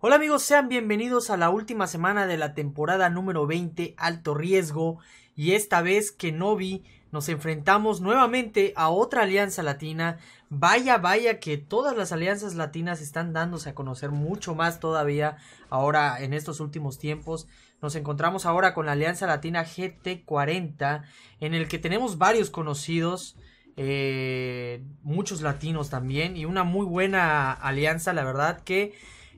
Hola amigos, sean bienvenidos a la última semana de la temporada número 20 Alto Riesgo y esta vez que no vi, nos enfrentamos nuevamente a otra alianza latina. Vaya, vaya que todas las alianzas latinas están dándose a conocer mucho más todavía ahora en estos últimos tiempos. Nos encontramos ahora con la alianza latina GT40 en el que tenemos varios conocidos. Eh, muchos latinos también y una muy buena alianza la verdad que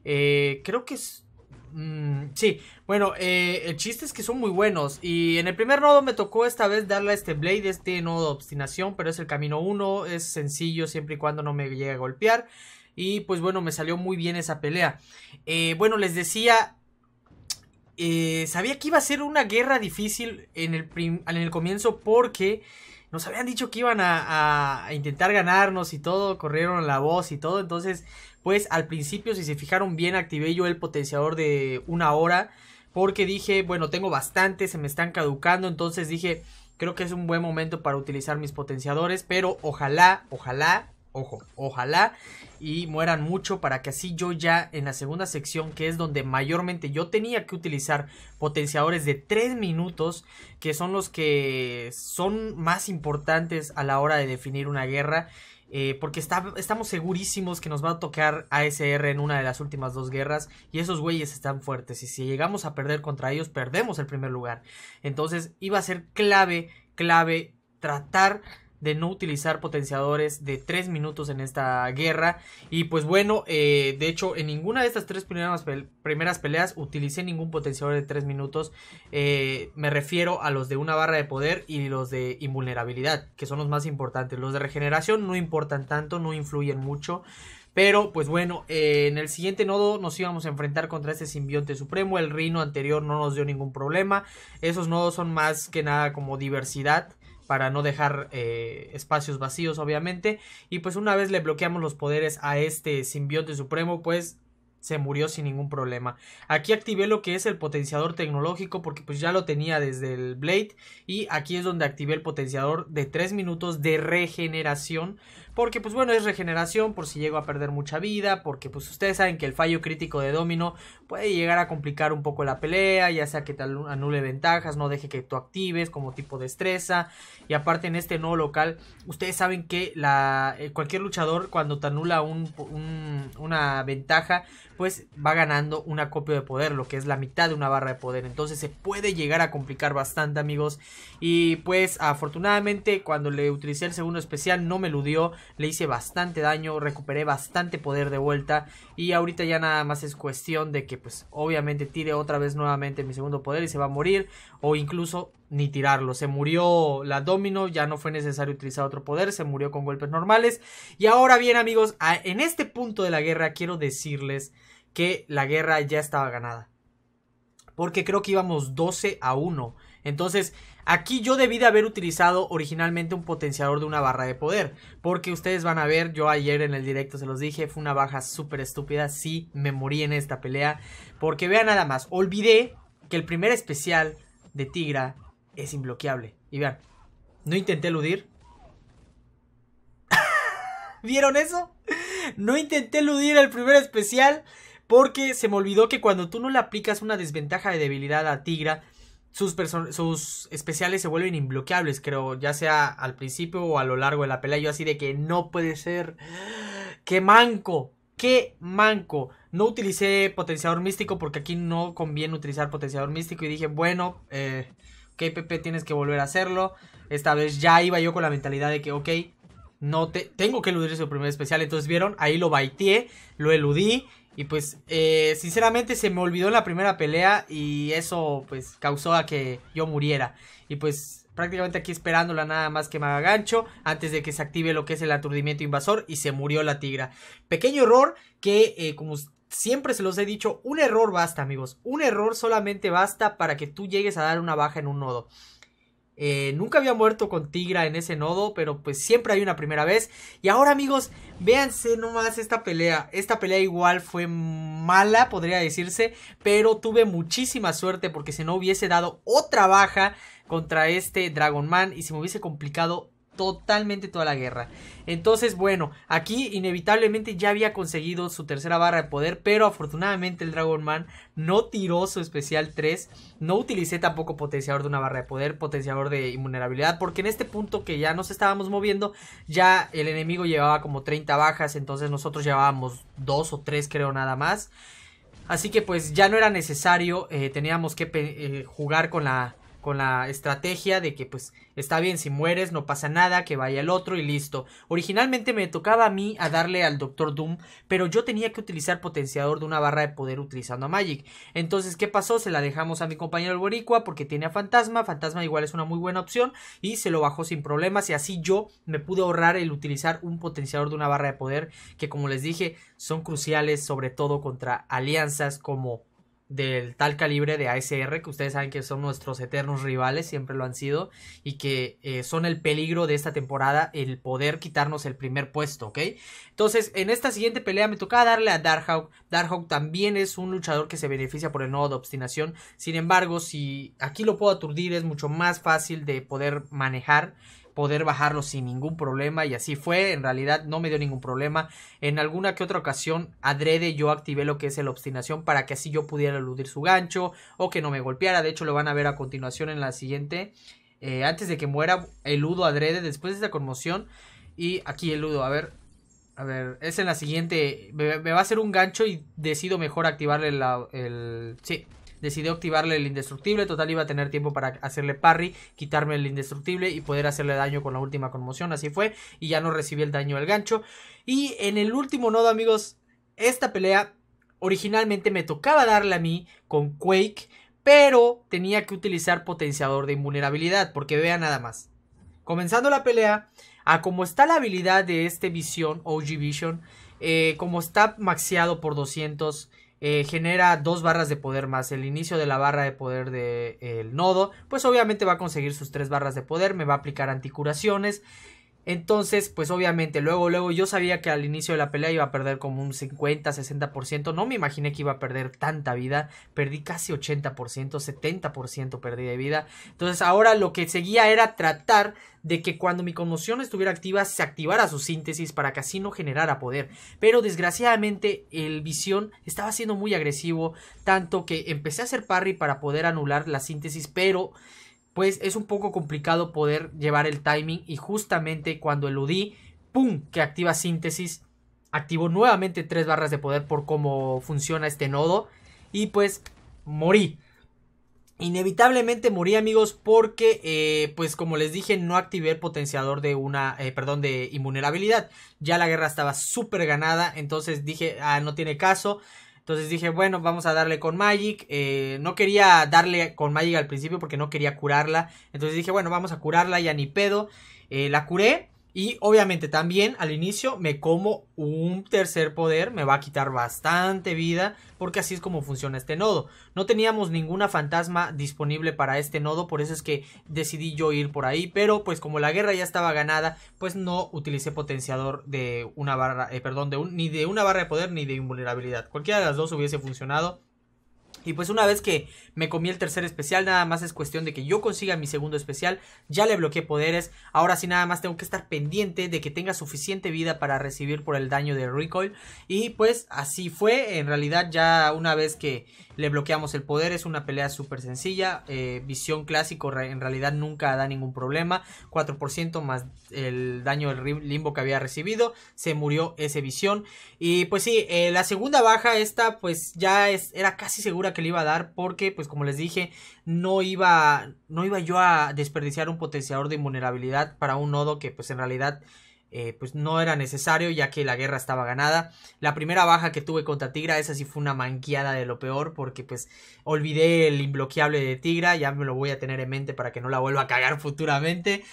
eh, creo que es... Mm, sí, bueno, eh, el chiste es que son muy buenos. Y en el primer nodo me tocó esta vez darle a este Blade, este nodo de obstinación, pero es el camino 1, es sencillo siempre y cuando no me llegue a golpear. Y pues bueno, me salió muy bien esa pelea. Eh, bueno, les decía, sabía que iba a ser una guerra difícil en el, en el comienzo porque nos habían dicho que iban a, intentar ganarnos y todo, corrieron la voz y todo, entonces pues al principio, si se fijaron bien, activé yo el potenciador de una hora, porque dije, bueno, tengo bastante, se me están caducando, entonces dije, creo que es un buen momento para utilizar mis potenciadores, pero ojalá, ojalá, ojo, ojalá y mueran mucho para que así yo ya en la segunda sección, que es donde mayormente yo tenía que utilizar potenciadores de 3 minutos, que son los que son más importantes a la hora de definir una guerra eh, porque estamos segurísimos que nos va a tocar ASR en una de las últimas dos guerras. Y esos güeyes están fuertes. Y si llegamos a perder contra ellos, perdemos el primer lugar. Entonces iba a ser clave, clave tratar de no utilizar potenciadores de 3 minutos en esta guerra. Y pues bueno, eh, de hecho en ninguna de estas tres primeras, primeras peleas utilicé ningún potenciador de 3 minutos. Eh, me refiero a los de una barra de poder y los de invulnerabilidad, que son los más importantes. Los de regeneración no importan tanto, no influyen mucho. Pero pues bueno, eh, en el siguiente nodo nos íbamos a enfrentar contra este simbionte supremo. El reino anterior no nos dio ningún problema. Esos nodos son más que nada como diversidad para no dejar eh, espacios vacíos obviamente. Y pues una vez le bloqueamos los poderes a este simbionte supremo, pues se murió sin ningún problema. Aquí activé lo que es el potenciador tecnológico porque pues ya lo tenía desde el Blade y aquí es donde activé el potenciador de 3 minutos de regeneración porque pues bueno, es regeneración por si llego a perder mucha vida, porque pues ustedes saben que el fallo crítico de Domino puede llegar a complicar un poco la pelea, ya sea que te anule ventajas, no deje que tú actives como tipo de destreza. Y aparte en este nuevo local, ustedes saben que la, eh, cualquier luchador cuando te anula un, una ventaja, pues va ganando un acopio de poder, lo que es la mitad de una barra de poder. Entonces se puede llegar a complicar bastante amigos. Y pues afortunadamente cuando le utilicé el segundo especial no me eludió le hice bastante daño, recuperé bastante poder de vuelta y ahorita ya nada más es cuestión de que pues obviamente tire otra vez nuevamente mi segundo poder y se va a morir o incluso ni tirarlo, se murió la domino, ya no fue necesario utilizar otro poder, se murió con golpes normales y ahora bien amigos, en este punto de la guerra quiero decirles que la guerra ya estaba ganada porque creo que íbamos 12 a 1 entonces, aquí yo debí de haber utilizado originalmente un potenciador de una barra de poder. Porque ustedes van a ver, yo ayer en el directo se los dije, fue una baja súper estúpida. Sí, me morí en esta pelea. Porque vean nada más, olvidé que el primer especial de Tigra es imbloqueable. Y vean, no intenté eludir. ¿Vieron eso? No intenté eludir el primer especial porque se me olvidó que cuando tú no le aplicas una desventaja de debilidad a Tigra, sus, sus especiales se vuelven Inbloqueables, creo, ya sea al principio o a lo largo de la pelea. Yo así de que no puede ser. ¡Qué manco! ¡Qué manco! No utilicé potenciador místico porque aquí no conviene utilizar potenciador místico. Y dije, bueno, eh, ok, Pepe, tienes que volver a hacerlo. Esta vez ya iba yo con la mentalidad de que, ok, no te, tengo que eludir su primer especial. Entonces, ¿vieron? Ahí lo baiteé, lo eludí y pues, eh, sinceramente se me olvidó en la primera pelea y eso pues causó a que yo muriera. Y pues prácticamente aquí esperándola nada más que me haga gancho antes de que se active lo que es el aturdimiento invasor y se murió la tigra. Pequeño error que eh, como siempre se los he dicho, un error basta amigos, un error solamente basta para que tú llegues a dar una baja en un nodo. Eh, nunca había muerto con Tigra en ese nodo, pero pues siempre hay una primera vez. Y ahora amigos, véanse nomás esta pelea. Esta pelea igual fue mala, podría decirse, pero tuve muchísima suerte porque si no hubiese dado otra baja contra este Dragon Man y se me hubiese complicado totalmente toda la guerra. Entonces, bueno, aquí inevitablemente ya había conseguido su tercera barra de poder, pero afortunadamente el Dragon Man no tiró su especial 3. No utilicé tampoco potenciador de una barra de poder, potenciador de invulnerabilidad, porque en este punto que ya nos estábamos moviendo, ya el enemigo llevaba como 30 bajas, entonces nosotros llevábamos 2 o 3 creo nada más. Así que pues ya no era necesario, eh, teníamos que eh, jugar con la con la estrategia de que pues está bien si mueres, no pasa nada, que vaya el otro y listo. Originalmente me tocaba a mí a darle al Doctor Doom, pero yo tenía que utilizar potenciador de una barra de poder utilizando a Magic. Entonces, ¿qué pasó? Se la dejamos a mi compañero el Boricua porque tiene a Fantasma, Fantasma igual es una muy buena opción y se lo bajó sin problemas y así yo me pude ahorrar el utilizar un potenciador de una barra de poder que como les dije son cruciales sobre todo contra alianzas como del tal calibre de ASR, que ustedes saben que son nuestros eternos rivales, siempre lo han sido, y que eh, son el peligro de esta temporada, el poder quitarnos el primer puesto, ¿ok? Entonces, en esta siguiente pelea me toca darle a Darkhawk. Darkhawk también es un luchador que se beneficia por el nodo de obstinación, sin embargo, si aquí lo puedo aturdir es mucho más fácil de poder manejar poder bajarlo sin ningún problema y así fue, en realidad no me dio ningún problema. En alguna que otra ocasión adrede yo activé lo que es la obstinación para que así yo pudiera eludir su gancho o que no me golpeara, de hecho lo van a ver a continuación en la siguiente. Eh, antes de que muera, eludo adrede después de esta conmoción y aquí eludo, a ver, a ver, es en la siguiente, me, va a hacer un gancho y decido mejor activarle el... Sí, decidió activarle el indestructible. Total, iba a tener tiempo para hacerle parry, quitarme el indestructible y poder hacerle daño con la última conmoción. Así fue, y ya no recibí el daño al gancho. Y en el último nodo, amigos, esta pelea originalmente me tocaba darle a mí con Quake, pero tenía que utilizar potenciador de invulnerabilidad, porque vea nada más. Comenzando la pelea, a como está la habilidad de este Vision, OG Vision, eh, como está maxeado por 200 eh, genera dos barras de poder más. El inicio de la barra de poder del de, eh, nodo, pues obviamente va a conseguir sus tres barras de poder, me va a aplicar anticuraciones. Entonces, pues obviamente, luego, luego yo sabía que al inicio de la pelea iba a perder como un 50, 60%. No me imaginé que iba a perder tanta vida. Perdí casi 80%, 70% perdí de vida. Entonces, ahora lo que seguía era tratar de que cuando mi conmoción estuviera activa, se activara su síntesis para que así no generara poder. Pero desgraciadamente, el visión estaba siendo muy agresivo, tanto que empecé a hacer parry para poder anular la síntesis, pero pues es un poco complicado poder llevar el timing y justamente cuando eludí, ¡pum!, que activa síntesis, activó nuevamente tres barras de poder por cómo funciona este nodo y pues morí. Inevitablemente morí amigos porque eh, pues como les dije no activé el potenciador de una, eh, perdón, de invulnerabilidad. Ya la guerra estaba súper ganada entonces dije, ah, no tiene caso. Entonces dije, bueno, vamos a darle con Magic. Eh, no quería darle con Magic al principio porque no quería curarla. Entonces dije, bueno, vamos a curarla, ya ni pedo. Eh, la curé y obviamente también al inicio me como un tercer poder, me va a quitar bastante vida, porque así es como funciona este nodo. No teníamos ninguna fantasma disponible para este nodo, por eso es que decidí yo ir por ahí, pero pues como la guerra ya estaba ganada, pues no utilicé potenciador de una barra, eh, perdón, de un, ni de una barra de poder ni de invulnerabilidad. Cualquiera de las dos hubiese funcionado, y pues una vez que me comí el tercer especial, nada más es cuestión de que yo consiga mi segundo especial, ya le bloqueé poderes, ahora sí nada más tengo que estar pendiente de que tenga suficiente vida para recibir por el daño de recoil y pues así fue, en realidad ya una vez que le bloqueamos el poder, es una pelea súper sencilla, eh, visión clásico en realidad nunca da ningún problema, 4% más el daño del limbo que había recibido, se murió ese visión y pues sí, eh, la segunda baja esta pues ya era casi segura que le iba a dar porque pues como les dije no iba, no iba yo a desperdiciar un potenciador de invulnerabilidad para un nodo que pues en realidad eh, pues no era necesario ya que la guerra estaba ganada. La primera baja que tuve contra Tigra, esa sí fue una manqueada de lo peor porque pues olvidé el imbloqueable de Tigra, ya me lo voy a tener en mente para que no la vuelva a cagar futuramente.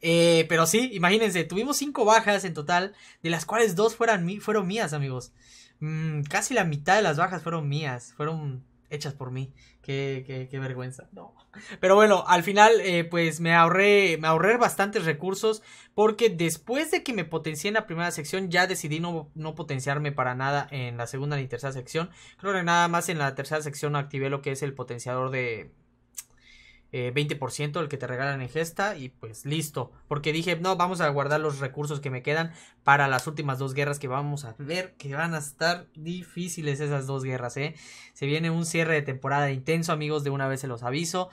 Eh, pero sí, imagínense, tuvimos cinco bajas en total, de las cuales dos fueron mías amigos. Mm, casi la mitad de las bajas fueron mías, fueron hechas por mí. Qué, qué, vergüenza. No. Pero bueno, al final, eh, pues me ahorré, me ahorré bastantes recursos. Porque después de que me potencié en la primera sección, ya decidí no, no potenciarme para nada en la segunda ni tercera sección. Creo que nada más en la tercera sección activé lo que es el potenciador de, 20% eh, el que te regalan en gesta y pues listo. Porque dije, no, vamos a guardar los recursos que me quedan para las últimas dos guerras que vamos a ver que van a estar difíciles esas dos guerras, ¿eh? Se viene un cierre de temporada intenso, amigos, de una vez se los aviso.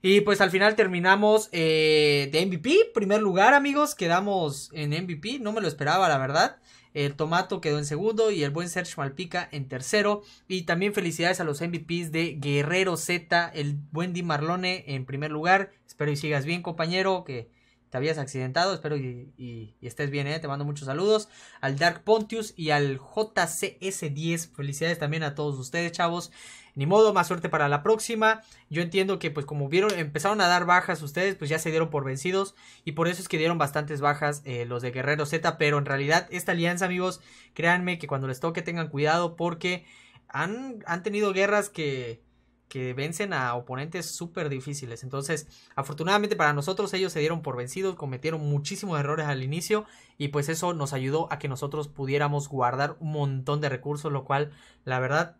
Y pues al final terminamos eh, de MVP, primer lugar, amigos, quedamos en MVP, no me lo esperaba, la verdad. El Tomato quedó en segundo y el buen Serge Malpica en tercero. Y también felicidades a los MVPs de Guerrero Z, el buen Di Marlone en primer lugar. Espero y sigas bien, compañero, que te habías accidentado. Espero y, estés bien, ¿eh? Te mando muchos saludos. Al Dark Pontius y al JCS10. Felicidades también a todos ustedes, chavos. Ni modo, más suerte para la próxima. Yo entiendo que, pues, como vieron, empezaron a dar bajas ustedes, pues ya se dieron por vencidos. Y por eso es que dieron bastantes bajas eh, los de Guerrero Z. Pero en realidad, esta alianza, amigos, créanme que cuando les toque tengan cuidado porque han, han tenido guerras que que vencen a oponentes súper difíciles. Entonces, afortunadamente para nosotros ellos se dieron por vencidos, cometieron muchísimos errores al inicio y pues eso nos ayudó a que nosotros pudiéramos guardar un montón de recursos, lo cual la verdad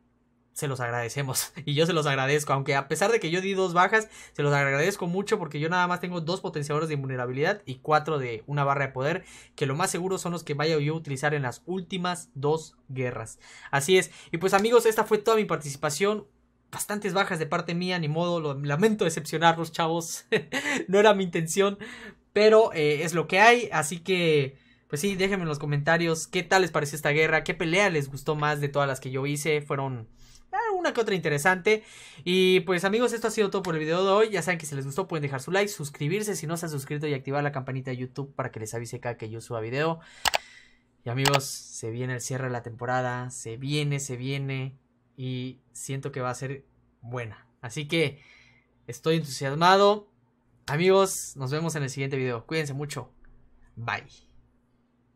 se los agradecemos y yo se los agradezco, aunque a pesar de que yo di dos bajas, se los agradezco mucho porque yo nada más tengo dos potenciadores de invulnerabilidad y cuatro de una barra de poder, que lo más seguro son los que vaya yo a utilizar en las últimas dos guerras. Así es, y pues amigos, esta fue toda mi participación, bastantes bajas de parte mía, ni modo, lo, lamento decepcionarlos, chavos. no era mi intención, pero eh, es lo que hay, así que. Pues sí, déjenme en los comentarios qué tal les pareció esta guerra, qué pelea les gustó más de todas las que yo hice. Fueron ah, una que otra interesante. Y pues amigos, esto ha sido todo por el video de hoy. Ya saben que si les gustó pueden dejar su like, suscribirse si no se han suscrito y activar la campanita de YouTube para que les avise cada que yo suba video. Y amigos, se viene el cierre de la temporada, se viene, se viene y siento que va a ser buena. Así que estoy entusiasmado. Amigos, nos vemos en el siguiente video. Cuídense mucho. Bye.